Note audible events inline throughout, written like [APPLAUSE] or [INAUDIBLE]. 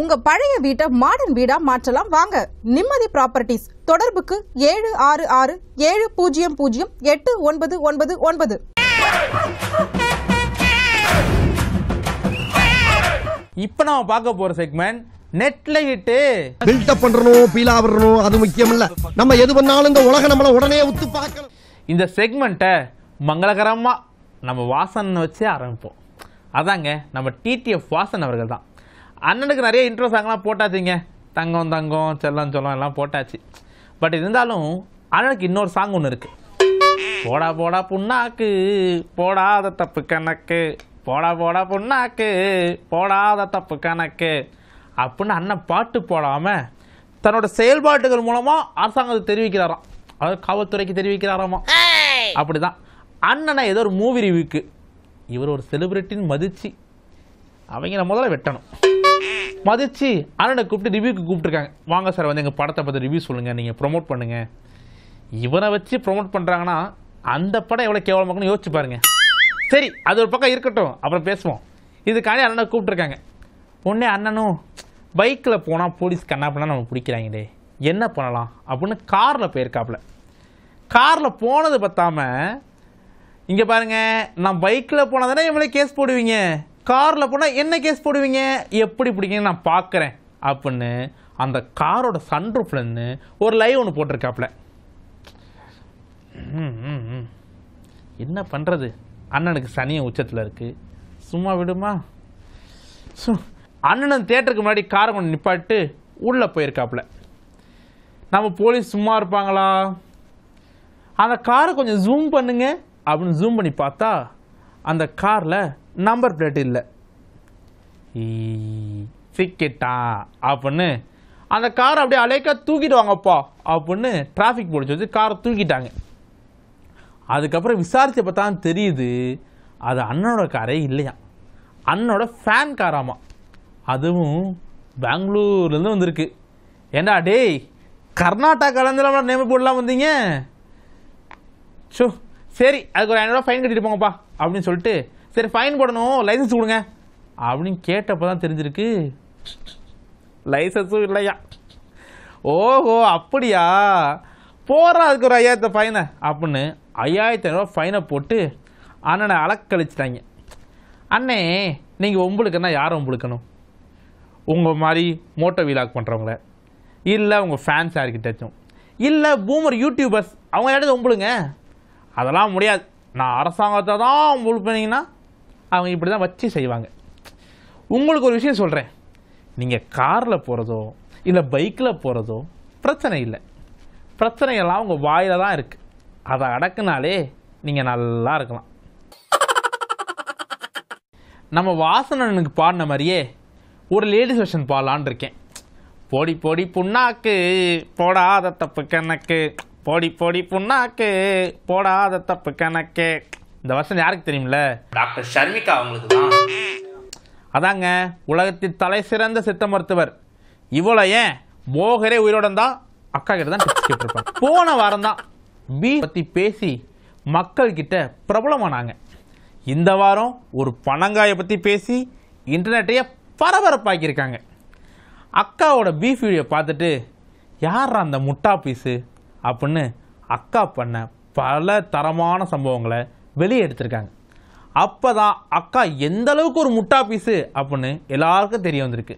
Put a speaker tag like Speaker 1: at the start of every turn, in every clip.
Speaker 1: உங்க பழைய வீட்டை மாடர்ன் வீடா மாற்றலாம் வாங்க நிம்மதி ப்ராப்பர்ட்டிஸ் தொடர்புக்கு ஏழு ஆறு ஆறு ஏழு பூஜ்ஜியம் பூஜ்ஜியம் எட்டு ஒன்பது ஒன்பது ஒன்பது இப்போ நாம பார்க்க போற செக்மெண்ட் நெட்ல இட்டு பில்டப் பண்றணும் பீலா வரணும் அது முக்கியம் இல்ல நம்ம எது பண்ணாலும் இந்த உலக நம்மள உடனே உத்து பார்க்கணும் இந்த செக்மெண்ட்டை மங்களகரமாக நம்ம வாசன் வச்சே ஆரம்பிப்போம் அதாங்க நம்ம டிடிஎஃப் வாசன் அவர்கள் தான் அண்ணனுக்கு நிறைய இன்ட்ரோ சாங்லாம் போட்டாச்சுங்க தங்கம் தங்கம் செல்லம் சொல்லம் எல்லாம் போட்டாச்சு பட் இருந்தாலும் அண்ணனுக்கு இன்னொரு சாங் ஒன்று இருக்குது போடா போடா புண்ணாக்கு போடாத தப்பு கணக்கு போடா போடா புண்ணாக்கு போடாத தப்பு கணக்கு அப்படின்னு அண்ணன் பாட்டு போடாமல் தன்னோட செயல்பாட்டுகள் மூலமாக அரசாங்கத்தை தெரிவிக்கிறாராம் அதாவது காவல்துறைக்கு தெரிவிக்கிறாராமா அப்படிதான் அண்ணனை ஏதோ ஒரு மூவி ரிவ்யூக்கு இவர் ஒரு செலிபிரிட்டின்னு மதித்து அவங்கள முதல்ல வெட்டணும் மதித்து அண்ணனை கூப்பிட்டு ரிவ்யூக்கு கூப்பிட்டுருக்காங்க வாங்க சார் வந்து எங்கள் படத்தை பற்றி ரிவ்யூ சொல்லுங்கள் நீங்கள் ப்ரொமோட் பண்ணுங்கள் இவனை வச்சு ப்ரொமோட் பண்ணுறாங்கன்னா அந்த படம் எவ்வளோ கேவலமாக்குன்னு யோசிச்சு பாருங்க சரி அது ஒரு பக்கம் இருக்கட்டும் அப்புறம் பேசுவோம் இதுக்காண்டி அண்ணனை கூப்பிட்டுருக்காங்க உடனே அண்ணனும் பைக்கில் போனால் போலீஸ் கண்ணா பண்ணால் நம்ம பிடிக்கிறாங்களே என்ன பண்ணலாம் அப்படின்னு காரில் போயிருக்காப்புல காரில் போனது பார்த்தாம இங்கே பாருங்கள் நான் பைக்கில் போனால் தானே இவங்களே கேஸ் போடுவீங்க காரில் போனால் என்ன கேஸ் போடுவீங்க எப்படி பிடிக்க நான் பார்க்குறேன் அப்புடின்னு அந்த காரோட சன்ரூஃப்லேருந்து ஒரு லைவ் ஒன்று போட்டிருக்காப்புல என்ன பண்ணுறது அண்ணனுக்கு சனியை உச்சத்தில் இருக்குது சும்மா விடுமா அண்ணன் தேட்டருக்கு முன்னாடி காரை கொண்டு நிப்பாட்டு உள்ளே போயிருக்காப்புல நம்ம போலீஸ் சும்மா இருப்பாங்களா அந்த காரை கொஞ்சம் ஜூம் பண்ணுங்க அப்படின்னு ஜூம் பண்ணி பார்த்தா அந்த காரில் நம்பர் பிளேட் இல்லை சிக்கிட்டா அப்படின்னு அந்த காரை அப்படியே அலைக்கா தூக்கிடுவாங்கப்பா அப்படின்னு டிராஃபிக் போலீஸ் வச்சு காரை தூக்கிட்டாங்க அதுக்கப்புறம் விசாரித்த பார்த்தா தெரியுது அது அண்ணனோட காரே இல்லையா அண்ணனோட ஃபேன் காராமா அதுவும் பெங்களூர்லேருந்து வந்திருக்கு ஏண்டா டேய் கர்நாடகாலேருந்து நேம் போடலாம் வந்தீங்க சோ சரி அதுக்கு ஒரு ஐநூறுரூவா ஃபைன் கட்டிட்டு போங்கப்பா அப்படின்னு சொல்லிட்டு சரி ஃபைன் போடணும் லைசன்ஸ் கொடுங்க அப்படின்னு கேட்டப்போ தான் தெரிஞ்சிருக்கு லைசன்ஸும் இல்லையா ஓஹோ அப்படியா போகிறா அதுக்கு ஒரு ஐயாயிரத்து ஃபைனை அப்படின்னு ஐயாயிரத்தி ஐநூறுவா ஃபைனை போட்டு அண்ணனை அலக்கழிச்சிட்டாங்க அண்ணே நீங்கள் உங்களுக்குன்னா யாரை உங்களுக்கணும் உங்கள் மாதிரி மோட்டோ வீலாக் பண்ணுறவங்கள இல்லை உங்கள் ஃபேன்ஸ் யாருக்கிட்டாச்சும் இல்லை பூமர் யூடியூபர்ஸ் அவங்க யாரும் உங்களுங்க அதெல்லாம் முடியாது நான் அரசாங்கத்தை தான் உங்களுக்கு பண்ணிங்கன்னா அவங்க இப்படி தான் வச்சு செய்வாங்க உங்களுக்கு ஒரு விஷயம் சொல்கிறேன் நீங்கள் காரில் போகிறதோ இல்லை பைக்கில் போகிறதோ பிரச்சனை இல்லை பிரச்சனையெல்லாம் உங்கள் வாயில் தான் இருக்குது அதை அடக்குனாலே நீங்கள் நல்லா இருக்கலாம் நம்ம வாசனனுக்கு பாடின மாதிரியே ஒரு லேடிஸ் வெர்ஷன் பாடலான் இருக்கேன் போடி போடி புண்ணாக்கு போடாத தப்பு கணக்கு போடி போடி புண்ணாக்கு போடாத தப்பு கணக்கு இந்த வருஷம் யாருக்கு தெரியும்ல டாக்டர் ஷர்மிகா அவங்களுக்கு தான் அதாங்க உலகத்தின் தலை சிறந்த சித்த மருத்துவர் இவ்வளோ ஏன் போகரே உயிரோட தான் அக்கா கிட்ட தான் கேட்டிருப்பாங்க போன வாரம் தான் பீ பற்றி பேசி மக்கள்கிட்ட பிரபலமானாங்க இந்த வாரம் ஒரு பனங்காயை பற்றி பேசி இன்டர்நெட்டையே பரபரப்பாக்கியிருக்காங்க அக்காவோட பீஃப் வீடியோ பார்த்துட்டு யார் அந்த முட்டா பீஸு அப்படின்னு அக்கா பண்ண பல தரமான சம்பவங்களை வெளியே எடுத்திருக்காங்க அப்போ தான் அக்கா எந்த அளவுக்கு ஒரு முட்டா பீஸு அப்படின்னு எல்லாருக்கும் தெரிய வந்திருக்கு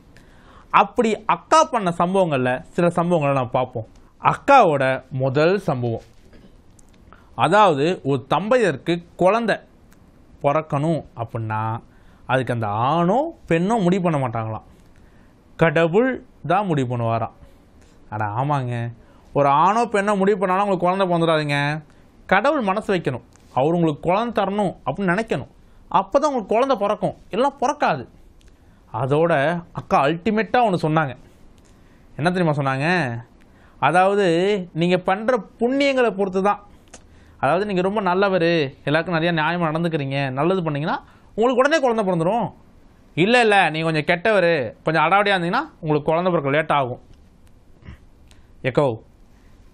Speaker 1: அப்படி அக்கா பண்ண சம்பவங்களில் சில சம்பவங்களை நம்ம பார்ப்போம் அக்காவோட முதல் சம்பவம் அதாவது ஒரு தம்பதியருக்கு குழந்த பிறக்கணும் அப்படின்னா அதுக்கு அந்த ஆணோ பெண்ணோ முடிவு பண்ண மாட்டாங்களாம் கடவுள் தான் முடிவு பண்ணுவாராம் ஆனால் ஆமாங்க ஒரு ஆணோ பெண்ணோ முடிவு பண்ணாலும் உங்களுக்கு குழந்தை பிறந்துடாதீங்க கடவுள் மனசு வைக்கணும் அவர் உங்களுக்கு குழந்த தரணும் அப்படின்னு நினைக்கணும் அப்போ தான் உங்களுக்கு குழந்த பிறக்கும் எல்லாம் பிறக்காது அதோட அக்கா அல்டிமேட்டாக ஒன்று சொன்னாங்க என்ன தெரியுமா சொன்னாங்க அதாவது நீங்கள் பண்ணுற புண்ணியங்களை பொறுத்து தான் அதாவது நீங்கள் ரொம்ப நல்லவர் எல்லாருக்கும் நிறையா நியாயமாக நடந்துக்கிறீங்க நல்லது பண்ணிங்கன்னா உங்களுக்கு உடனே குழந்த பிறந்துடும் இல்லை இல்லை நீங்கள் கொஞ்சம் கெட்டவர் கொஞ்சம் அடாவடியாக இருந்தீங்கன்னா உங்களுக்கு குழந்த பிறக்க லேட் ஆகும் எக்கோ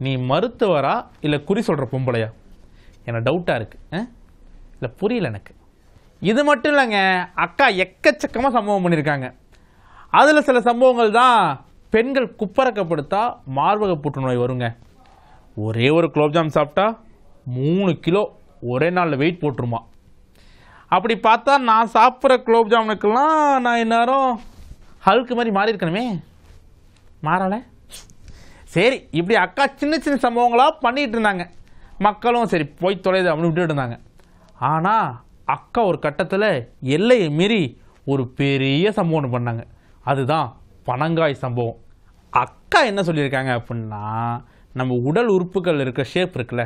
Speaker 1: நீ மருத்துவரா இல்லை குறி சொல்கிற பொம்பளையா எனக்கு டவுட்டாக இருக்குது இல்லை புரியல எனக்கு இது மட்டும் இல்லைங்க அக்கா எக்கச்சக்கமாக சம்பவம் பண்ணியிருக்காங்க அதில் சில சம்பவங்கள் தான் பெண்கள் குப்பரக்கப்படுத்தா மார்பக புற்றுநோய் வருங்க ஒரே ஒரு குலோப்ஜாம் சாப்பிட்டா மூணு கிலோ ஒரே நாளில் வெயிட் போட்டுருமா அப்படி பார்த்தா நான் சாப்பிட்ற குலோப்ஜாமுனுக்கெல்லாம் நான் இந்நேரம் ஹல்க்கு மாதிரி மாறி இருக்கணுமே மாறலை சரி இப்படி அக்கா சின்ன சின்ன சம்பவங்களாக பண்ணிகிட்டு இருந்தாங்க மக்களும் சரி போய் தொலைது அப்படின்னு விட்டுட்டு இருந்தாங்க ஆனால் அக்கா ஒரு கட்டத்தில் எல்லையை மீறி ஒரு பெரிய சம்பவம் பண்ணாங்க அதுதான் பனங்காய் சம்பவம் அக்கா என்ன சொல்லியிருக்காங்க அப்படின்னா நம்ம உடல் உறுப்புகள் இருக்கிற ஷேப் இருக்குல்ல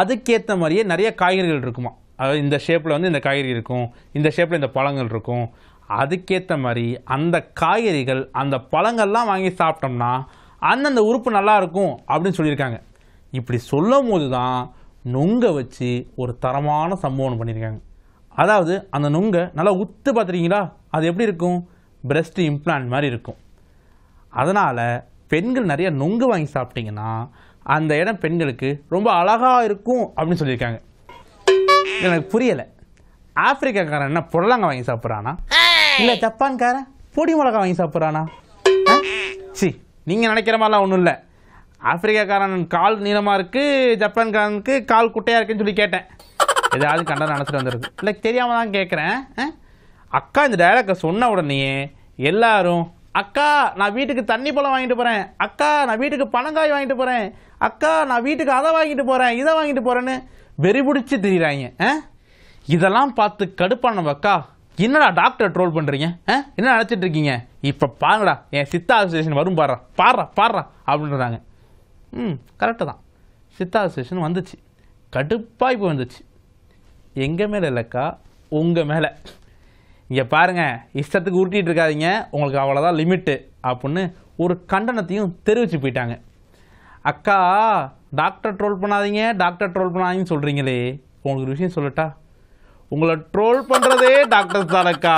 Speaker 1: அதுக்கேற்ற மாதிரியே நிறைய காய்கறிகள் இருக்குமா அதாவது இந்த ஷேப்பில் வந்து இந்த காய்கறி இருக்கும் இந்த ஷேப்பில் இந்த பழங்கள் இருக்கும் அதுக்கேற்ற மாதிரி அந்த காய்கறிகள் அந்த பழங்கள்லாம் வாங்கி சாப்பிட்டோம்னா அந்தந்த உறுப்பு நல்லாயிருக்கும் அப்படின்னு சொல்லியிருக்காங்க இப்படி சொல்லும் போது தான் நுங்கை வச்சு ஒரு தரமான சம்பவம் பண்ணியிருக்காங்க அதாவது அந்த நுங்கை நல்லா உத்து பார்த்துருக்கீங்களா அது எப்படி இருக்கும் பிரஸ்ட் இம்ப்ளான்ட் மாதிரி இருக்கும் அதனால் பெண்கள் நிறைய நுங்கு வாங்கி சாப்பிட்டிங்கன்னா அந்த இடம் பெண்களுக்கு ரொம்ப அழகாக இருக்கும் அப்படின்னு சொல்லியிருக்காங்க எனக்கு புரியலை ஆப்பிரிக்காக்காரன் என்ன புடலங்க வாங்கி சாப்பிட்றானா இல்லை ஜப்பான்காரன் பொடி மிளகா வாங்கி சாப்பிட்றானா சி நீங்கள் நினைக்கிற மாதிரிலாம் ஒன்றும் இல்லை ஆப்பிரிக்காக்காரன் கால் நீளமாக இருக்குது ஜப்பான்காரனுக்கு கால் குட்டையாக இருக்குன்னு சொல்லி கேட்டேன் ஏதாவது கண்டா நினச்சிட்டு வந்துருக்கு இல்லை தெரியாமல் தான் கேட்குறேன் அக்கா இந்த டைலாக்கை சொன்ன உடனே எல்லாரும் அக்கா நான் வீட்டுக்கு தண்ணி பழம் வாங்கிட்டு போகிறேன் அக்கா நான் வீட்டுக்கு பனங்காய் வாங்கிட்டு போகிறேன் அக்கா நான் வீட்டுக்கு அதை வாங்கிட்டு போகிறேன் இதை வாங்கிட்டு போகிறேன்னு வெறி பிடிச்சி திரிகிறாங்க இதெல்லாம் பார்த்து கடுப்பான அக்கா என்னடா டாக்டர் ட்ரோல் பண்ணுறீங்க என்ன நினச்சிட்டு இருக்கீங்க இப்போ பாருங்கடா என் சித்தா அசோசியேஷன் வரும் பாடுறா பாடுறா பாடுறா அப்படின்றாங்க ம் கரெக்டு தான் சித்தா செஷன் வந்துச்சு கடுப்பாக இப்போ வந்துச்சு எங்கள் மேலே இல்லைக்கா உங்கள் மேலே இங்கே பாருங்கள் இஷ்டத்துக்கு உருட்டிகிட்டு இருக்காதிங்க உங்களுக்கு அவ்வளோதான் லிமிட்டு அப்புடின்னு ஒரு கண்டனத்தையும் தெரிவித்து போயிட்டாங்க அக்கா டாக்டர் ட்ரோல் பண்ணாதீங்க டாக்டர் ட்ரோல் பண்ணாதீங்கன்னு சொல்கிறீங்களே உங்களுக்கு ஒரு விஷயம் சொல்லட்டா உங்களை ட்ரோல் பண்ணுறதே டாக்டர் தானக்கா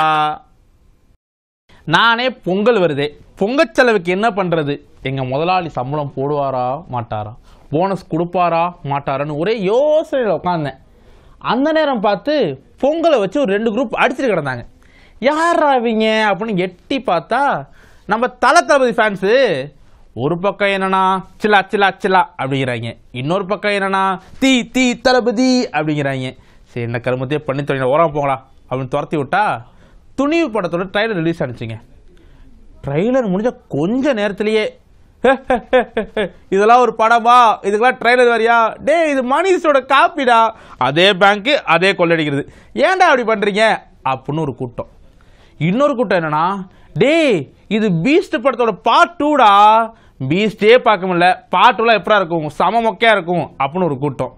Speaker 1: நானே பொங்கல் வருதே பொங்கல் செலவுக்கு என்ன பண்ணுறது எங்கள் முதலாளி சம்பளம் போடுவாரா மாட்டாரா போனஸ் கொடுப்பாரா மாட்டாரான்னு ஒரே யோசனையில் உட்காந்தேன் அந்த நேரம் பார்த்து பொங்கலை வச்சு ஒரு ரெண்டு குரூப் அடிச்சுட்டு கிடந்தாங்க யார் ஆவீங்க அப்படின்னு எட்டி பார்த்தா நம்ம தல தளபதி ஃபேன்ஸு ஒரு பக்கம் என்னன்னா சிலா அச்சில அச்சிலா அப்படிங்கிறாங்க இன்னொரு பக்கம் என்னன்னா தீ தீ தளபதி அப்படிங்கிறாங்க சரி என்ன கருமத்தையே பண்ணி தொடங்க உரம் போங்களா அப்படின்னு துரத்தி விட்டா துணிவு படத்தோட ட்ரைலர் ரிலீஸ் ஆனிச்சுங்க ட்ரைலர் முடிஞ்ச கொஞ்ச நேரத்துலேயே [LAUGHS] இதெல்லாம் ஒரு படமா இதுக்கெல்லாம் ட்ரெய்லர் வரியா டே இது மனிஷோட காப்பிடா அதே பேங்க்கு அதே கொள்ளடிக்கிறது ஏன்டா அப்படி பண்ணுறீங்க அப்புடின்னு ஒரு கூட்டம் இன்னொரு கூட்டம் என்னன்னா டே இது பீஸ்ட் படத்தோட பார்ட் டூடா பீஸ்டே பார்க்க முடியல பார்ட் டூலாம் எப்படா இருக்கும் சம மொக்கையாக இருக்கும் அப்படின்னு ஒரு கூட்டம்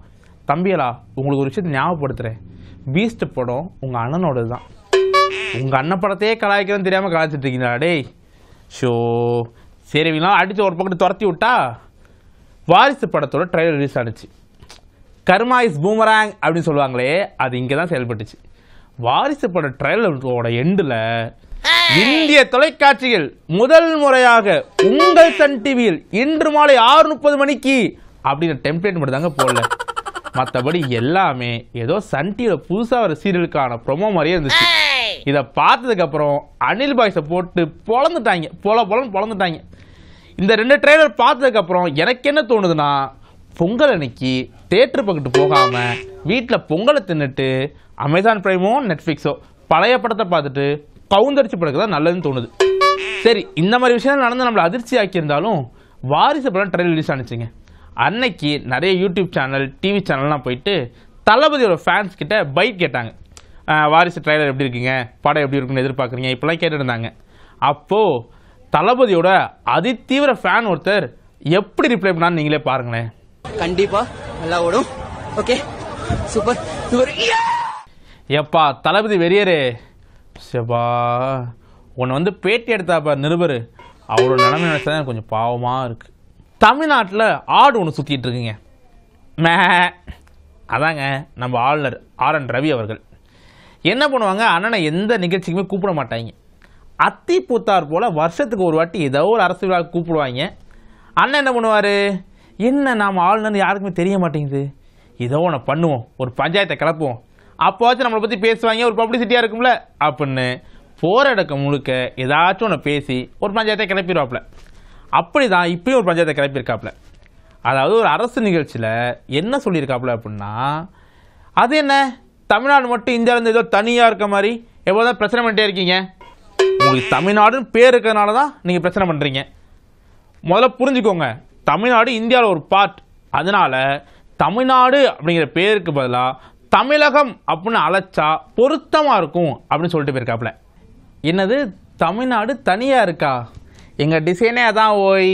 Speaker 1: தம்பியலா உங்களுக்கு ஒரு விஷயத்தை ஞாபகப்படுத்துகிறேன் பீஸ்ட் படம் உங்கள் அண்ணனோடது தான் உங்கள் அண்ணன் படத்தையே கலாய்க்கிறேன்னு தெரியாமல் கலாய்ச்சிட்டு இருக்கீங்களா டேய் ஷோ சரிவிங்களா அடித்து ஒரு பக்கம் துரத்தி விட்டா வாரிசு படத்தோட ட்ரைலர் ரிலீஸ் ஆனிச்சு கர்மா இஸ் பூமராங் அப்படின்னு சொல்லுவாங்களே அது இங்கே தான் செயல்பட்டுச்சு வாரிசு பட ட்ரைலரோட எண்டில் இந்திய தொலைக்காட்சியில் முதல் முறையாக உங்கள் சன் டிவியில் இன்று மாலை ஆறு முப்பது மணிக்கு அப்படிங்கிற டெம்ப்ளேட் மட்டும் தாங்க போடல மற்றபடி எல்லாமே ஏதோ சன் டிவியில் புதுசாக வர சீரியலுக்கான ப்ரொமோ மாதிரியே இருந்துச்சு இதை பார்த்ததுக்கப்புறம் அனில் பாய்ஸை போட்டு பொழந்துட்டாங்க பொல பொலன்னு பொழந்துட்டாங்க இந்த ரெண்டு ட்ரெய்லர் பார்த்ததுக்கப்புறம் எனக்கு என்ன தோணுதுன்னா பொங்கல் அன்னைக்கு தேட்டர் பக்கத்து போகாமல் வீட்டில் பொங்கலை தின்னுட்டு அமேசான் ப்ரைமோ நெட்ஃப்ளிக்ஸோ பழைய படத்தை பார்த்துட்டு கவுந்தரிச்சு படுக்க தான் நல்லதுன்னு தோணுது சரி இந்த மாதிரி விஷயம் நடந்து நம்மளை அதிர்ச்சி ஆக்கியிருந்தாலும் வாரிசு படம் ட்ரெயிலர் ரிலீஸ் ஆனிச்சுங்க அன்னைக்கு நிறைய யூடியூப் சேனல் டிவி சேனல்லாம் போயிட்டு தளபதியோட ஃபேன்ஸ் கிட்ட பைக் கேட்டாங்க வாரிசு ட்ரைலர் எப்படி இருக்குங்க படம் எப்படி இருக்குன்னு எதிர்பார்க்குறீங்க இப்போலாம் கேட்டுருந்தாங்க அப்போது தளபதியோட அதிதீவிர ஃபேன் ஒருத்தர் எப்படி ரிப்ளை பண்ணான்னு நீங்களே பாருங்களேன் கண்டிப்பா நல்லா ஓடும் ஓகே சூப்பர் சூப்பர் எப்பா தளபதி வெறியரு செப்பா உன்னை வந்து பேட்டி எடுத்தாப்பா நிருபர் அவரோட நிலைமை எனக்கு கொஞ்சம் பாவமாக இருக்குது தமிழ்நாட்டில் ஆடு ஒன்று சுற்றிட்டு இருக்குங்க மே அதாங்க நம்ம ஆளுநர் ஆர் என் ரவி அவர்கள் என்ன பண்ணுவாங்க அண்ணனை எந்த நிகழ்ச்சிக்குமே கூப்பிட மாட்டாங்க அத்தி பூத்தார் போல் வருஷத்துக்கு ஒரு வாட்டி ஏதோ ஒரு அரசு விழா கூப்பிடுவாங்க அண்ணன் என்ன பண்ணுவார் என்ன நாம் ஆளுநர் யாருக்குமே தெரிய மாட்டேங்குது ஏதோ ஒன்று பண்ணுவோம் ஒரு பஞ்சாயத்தை கிளப்புவோம் அப்போச்சு நம்மளை பற்றி பேசுவாங்க ஒரு பப்ளிசிட்டியாக இருக்கும்ல அப்படின்னு போகிற இடக்கம் முழுக்க ஏதாச்சும் ஒன்று பேசி ஒரு பஞ்சாயத்தை கிளப்பிடுவாப்புல அப்படி தான் இப்பயும் ஒரு பஞ்சாயத்தை கிளப்பியிருக்காப்புல அதாவது ஒரு அரசு நிகழ்ச்சியில் என்ன சொல்லியிருக்காப்புல அப்படின்னா அது என்ன தமிழ்நாடு மட்டும் இந்தியாவிலேருந்து ஏதோ தனியாக இருக்க மாதிரி தான் பிரச்சனை பண்ணிட்டே இருக்கீங்க உங்களுக்கு தமிழ்நாடுன்னு பேர் இருக்கிறதுனால தான் நீங்கள் பிரச்சனை பண்ணுறீங்க முதல்ல புரிஞ்சுக்கோங்க தமிழ்நாடு இந்தியாவில் ஒரு பார்ட் அதனால் தமிழ்நாடு அப்படிங்கிற பேருக்கு பதிலாக தமிழகம் அப்படின்னு அழைச்சா பொருத்தமாக இருக்கும் அப்படின்னு சொல்லிட்டு போயிருக்காப்புல என்னது தமிழ்நாடு தனியாக இருக்கா எங்கள் டிசைனே அதான் ஓய்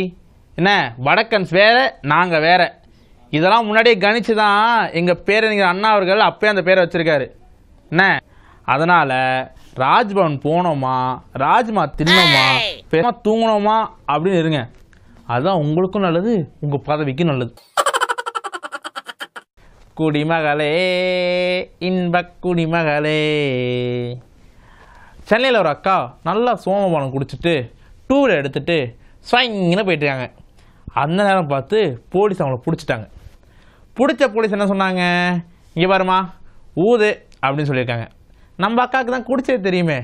Speaker 1: என்ன வடக்கன்ஸ் வேறு நாங்கள் வேறு இதெல்லாம் முன்னாடியே கணிச்சு தான் எங்கள் பேரறிஞர் அண்ணா அவர்கள் அப்போயே அந்த பேரை வச்சுருக்காரு என்ன அதனால் ராஜ்பவன் போனோமா ராஜ்மா தின்னோமா பேமா தூங்கணுமா அப்படின்னு இருங்க அதுதான் உங்களுக்கும் நல்லது உங்கள் பதவிக்கும் நல்லது குடிமகளே இன்ப குடிமகளே சென்னையில் ஒரு அக்கா நல்லா சோமபானம் குடிச்சிட்டு டூ எடுத்துட்டு எடுத்துகிட்டு ஸ்வைங்கின்னு போயிட்டுருக்காங்க அந்த நேரம் பார்த்து போலீஸ் அவங்கள பிடிச்சிட்டாங்க பிடிச்ச போலீஸ் என்ன சொன்னாங்க இங்கே பாருமா ஊது அப்படின்னு சொல்லியிருக்காங்க நம்ம அக்காவுக்கு தான் குடிச்சது தெரியுமே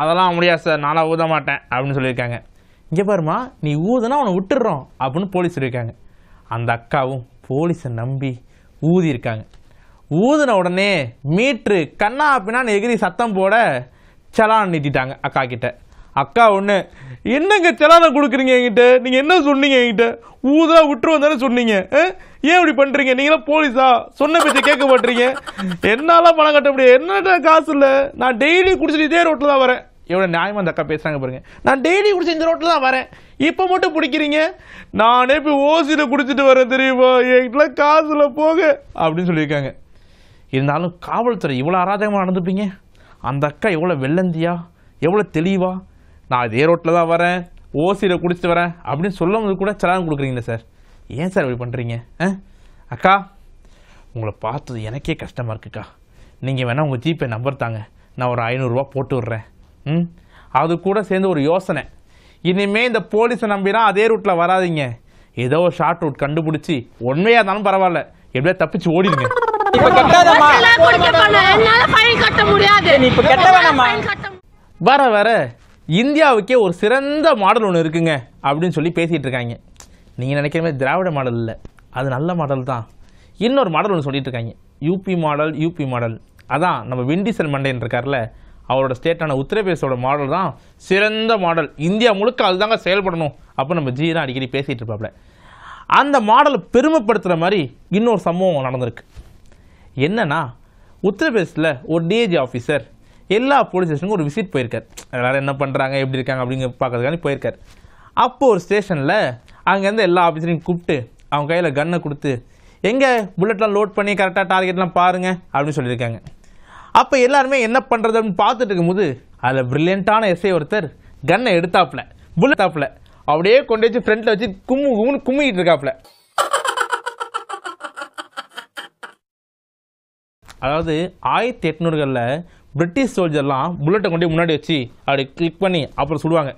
Speaker 1: அதெல்லாம் முடியாது சார் நானும் ஊத மாட்டேன் அப்படின்னு சொல்லியிருக்காங்க இங்கே பாருமா நீ ஊதுனா அவனை விட்டுடுறோம் அப்படின்னு போலீஸ் இருக்காங்க அந்த அக்காவும் போலீஸை நம்பி ஊதி இருக்காங்க ஊதின உடனே மீட்ரு கண்ணா அப்படின்னா எகிரி சத்தம் போட சலான் நீட்டிட்டாங்க அக்கா கிட்ட அக்கா ஒன்று என்னங்க செலானை கொடுக்குறீங்க என்கிட்ட நீங்கள் என்ன சொன்னீங்க என்கிட்ட ஊதா விட்டுருவோம் தானே சொன்னீங்க ஏன் இப்படி பண்ணுறீங்க நீங்களாம் போலீஸா சொன்ன பேச்சை கேட்க மாட்டீங்க என்னால் பணம் கட்ட முடியாது என்னட்ட காசு இல்லை நான் டெய்லி குடிச்சிட்டு இதே ரோட்டில் தான் வரேன் எவ்வளோ நியாயமாக அந்த அக்கா பேசுகிறாங்க பாருங்க நான் டெய்லி குடிச்சு இந்த ரோட்டில் தான் வரேன் இப்போ மட்டும் பிடிக்கிறீங்க நானே போய் ஓசியில் குடிச்சிட்டு வரேன் தெரியுமா என்கிட்ட காசுல போக அப்படின்னு சொல்லியிருக்காங்க இருந்தாலும் காவல்துறை இவ்வளோ ஆராதகமாக நடந்துப்பீங்க அந்த அக்கா எவ்வளோ வெள்ளந்தியா எவ்வளோ தெளிவா நான் இதே ரோட்டில் தான் வரேன் ஓசியில் குடிச்சிட்டு வரேன் அப்படின்னு சொல்லும்போது கூட சலான் கொடுக்குறீங்களே சார் ஏன் சார் இப்படி பண்ணுறீங்க ஆ அக்கா உங்களை பார்த்தது எனக்கே கஷ்டமாக இருக்குக்கா நீங்கள் வேணால் உங்கள் ஜிபே நம்பர் தாங்க நான் ஒரு ஐநூறுரூவா போட்டு விட்றேன் ம் அது கூட சேர்ந்து ஒரு யோசனை இனிமேல் இந்த போலீஸை நம்பினா அதே ரூட்டில் வராதிங்க ஏதோ ஒரு ஷார்ட் ரூட் கண்டுபிடிச்சி உண்மையாக இருந்தாலும் பரவாயில்ல எப்படியா தப்பிச்சு ஓடிடுங்க வர வர இந்தியாவுக்கே ஒரு சிறந்த மாடல் ஒன்று இருக்குங்க அப்படின்னு சொல்லி பேசிகிட்டு இருக்காங்க நீங்கள் நினைக்கிற மாதிரி திராவிட மாடல் இல்லை அது நல்ல மாடல் தான் இன்னொரு மாடல் ஒன்று சொல்லிட்டு இருக்காங்க யூபி மாடல் யூபி மாடல் அதான் நம்ம விண்டிசல் மண்டேன் இருக்கார்ல அவரோட ஸ்டேட்டான உத்தரப்பிரதேசோட மாடல் தான் சிறந்த மாடல் இந்தியா முழுக்க அதுதாங்க செயல்படணும் அப்போ நம்ம ஜி தான் அடிக்கடி பேசிகிட்டு இருப்பாப்ல அந்த மாடலை பெருமைப்படுத்துகிற மாதிரி இன்னொரு சம்பவம் நடந்திருக்கு என்னென்னா உத்தரப்பிரதேசத்தில் ஒரு டிஏஜி ஆஃபீஸர் எல்லா போலீஸ் ஸ்டேஷனுக்கும் ஒரு விசிட் போயிருக்கார் எல்லோரும் என்ன பண்ணுறாங்க எப்படி இருக்காங்க அப்படிங்கிற பார்க்கறதுக்காண்டி போயிருக்கார் அப்போது ஒரு ஸ்டேஷனில் அங்கேருந்து எல்லா ஆஃபீஸரையும் கூப்பிட்டு அவங்க கையில் கன்னை கொடுத்து எங்கே புல்லட்லாம் லோட் பண்ணி கரெக்டாக டார்கெட்லாம் பாருங்கள் அப்படின்னு சொல்லியிருக்காங்க அப்போ எல்லாருமே என்ன பண்ணுறது அப்படின்னு பார்த்துட்டு இருக்கும்போது அதில் ப்ரில்லியண்ட்டான எஸ்ஐ ஒருத்தர் கன்னை எடுத்தாப்புல புல்லட் ஆப்பில் அப்படியே கொண்டு வச்சு ஃப்ரண்ட்டில் வச்சு கும்மு கும்னு கும்மிக்கிட்டு இருக்காப்புல அதாவது ஆயிரத்தி எட்நூறுகளில் பிரிட்டிஷ் சோல்ஜர்லாம் புல்லட்டை கொண்டு முன்னாடி வச்சு அப்படி கிளிக் பண்ணி அப்புறம் சொல்லுவாங்க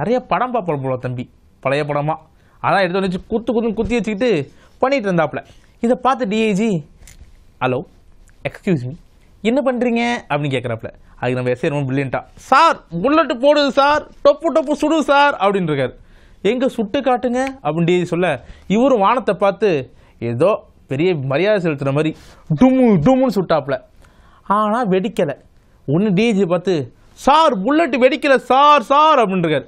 Speaker 1: நிறைய படம் பார்ப்போம் போல தம்பி பழைய படமாக அதான் எடுத்து வச்சு குத்து குத்து குத்தி வச்சுக்கிட்டு பண்ணிகிட்டு இருந்தாப்புல இதை பார்த்து டிஐஜி ஹலோ எக்ஸ்கியூஸ் மீ என்ன பண்ணுறீங்க அப்படின்னு கேட்குறாப்புல அதுக்கு நம்ம எஸ்ஐ ரொம்ப பிரில்லியண்ட்டாக சார் புல்லட்டு போடுது சார் டொப்பு டொப்பு சுடுது சார் அப்படின்னு இருக்காரு எங்கே சுட்டு காட்டுங்க அப்படின்னு டிஐஜி சொல்ல இவரும் வானத்தை பார்த்து ஏதோ பெரிய மரியாதை செலுத்துகிற மாதிரி டும்மு டும்முன்னு சுட்டாப்புல ஆனால் வெடிக்கலை ஒன்று டிஜி பார்த்து சார் புல்லட் வெடிக்கல சார் சார் அப்படின்றார்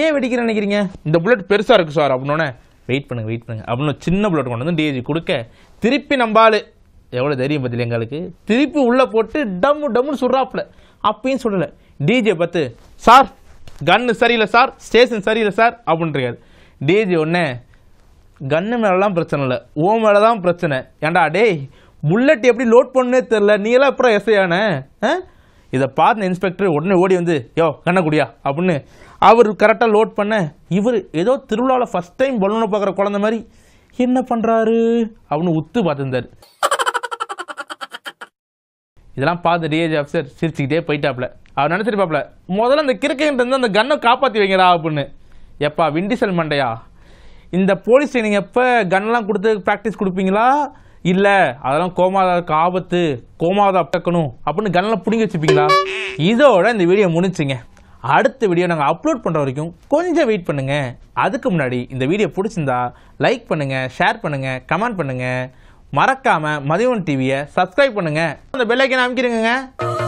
Speaker 1: ஏன் வெடிக்கிற நினைக்கிறீங்க இந்த புல்லட் பெருசாக இருக்குது சார் அப்படின்னோடனே வெயிட் பண்ணுங்க வெயிட் பண்ணுங்க அப்படின்னு சின்ன புல்லட் கொண்டு வந்து டிஜி கொடுக்க திருப்பி நம்பாள் எவ்வளோ தைரியம் பற்றி எங்களுக்கு திருப்பி உள்ளே போட்டு டம்மு டம்முன்னு சொல்கிறாப்புல அப்பயும் சொல்லலை டிஜே பார்த்து சார் கன்னு சரியில்லை சார் ஸ்டேஷன் சரியில்லை சார் அப்படின்றாரு டிஜி ஒன்று கன்னு மேலெலாம் பிரச்சனை இல்லை ஓ மேலே தான் பிரச்சனை ஏண்டா டேய் புல்லட் எப்படி லோட் பண்ணே தெரில நீ எல்லாம் அப்புறம் எஸ்ஐயானே ஆ இதை பார்த்த இன்ஸ்பெக்டர் உடனே ஓடி வந்து யோ கண்ணக்குடியா அப்படின்னு அவர் கரெக்டாக லோட் பண்ண இவர் ஏதோ திருவிழாவில் ஃபஸ்ட் டைம் பலூனை பார்க்குற குழந்த மாதிரி என்ன பண்ணுறாரு அப்படின்னு உத்து பார்த்துருந்தார் இதெல்லாம் பார்த்து டிஏஜி ஆஃபீஸர் சிரிச்சுக்கிட்டே போயிட்டாப்ல அவர் நினச்சிருப்பாப்ல முதல்ல அந்த கிறுக்கைன்றது அந்த கன்னை காப்பாற்றி வைங்கடா அப்படின்னு எப்பா விண்டிசல் மண்டையா இந்த போலீஸ் ட்ரைனிங் எப்போ கண்ணெலாம் கொடுத்து ப்ராக்டிஸ் கொடுப்பீங்களா இல்லை அதெல்லாம் கோமாதாவுக்கு ஆபத்து கோமாதா பக்கணும் அப்படின்னு கண்ணில் பிடிங்கி வச்சுப்பீங்களா இதோட இந்த வீடியோ முடிச்சுங்க அடுத்த வீடியோ நாங்கள் அப்லோட் பண்ணுற வரைக்கும் கொஞ்சம் வெயிட் பண்ணுங்கள் அதுக்கு முன்னாடி இந்த வீடியோ பிடிச்சிருந்தா லைக் பண்ணுங்கள் ஷேர் பண்ணுங்கள் கமெண்ட் பண்ணுங்கள் மறக்காமல் மதிவன் டிவியை சப்ஸ்கிரைப் பண்ணுங்கள் அந்த பெல்லைக்கன் அமைக்கிறேங்க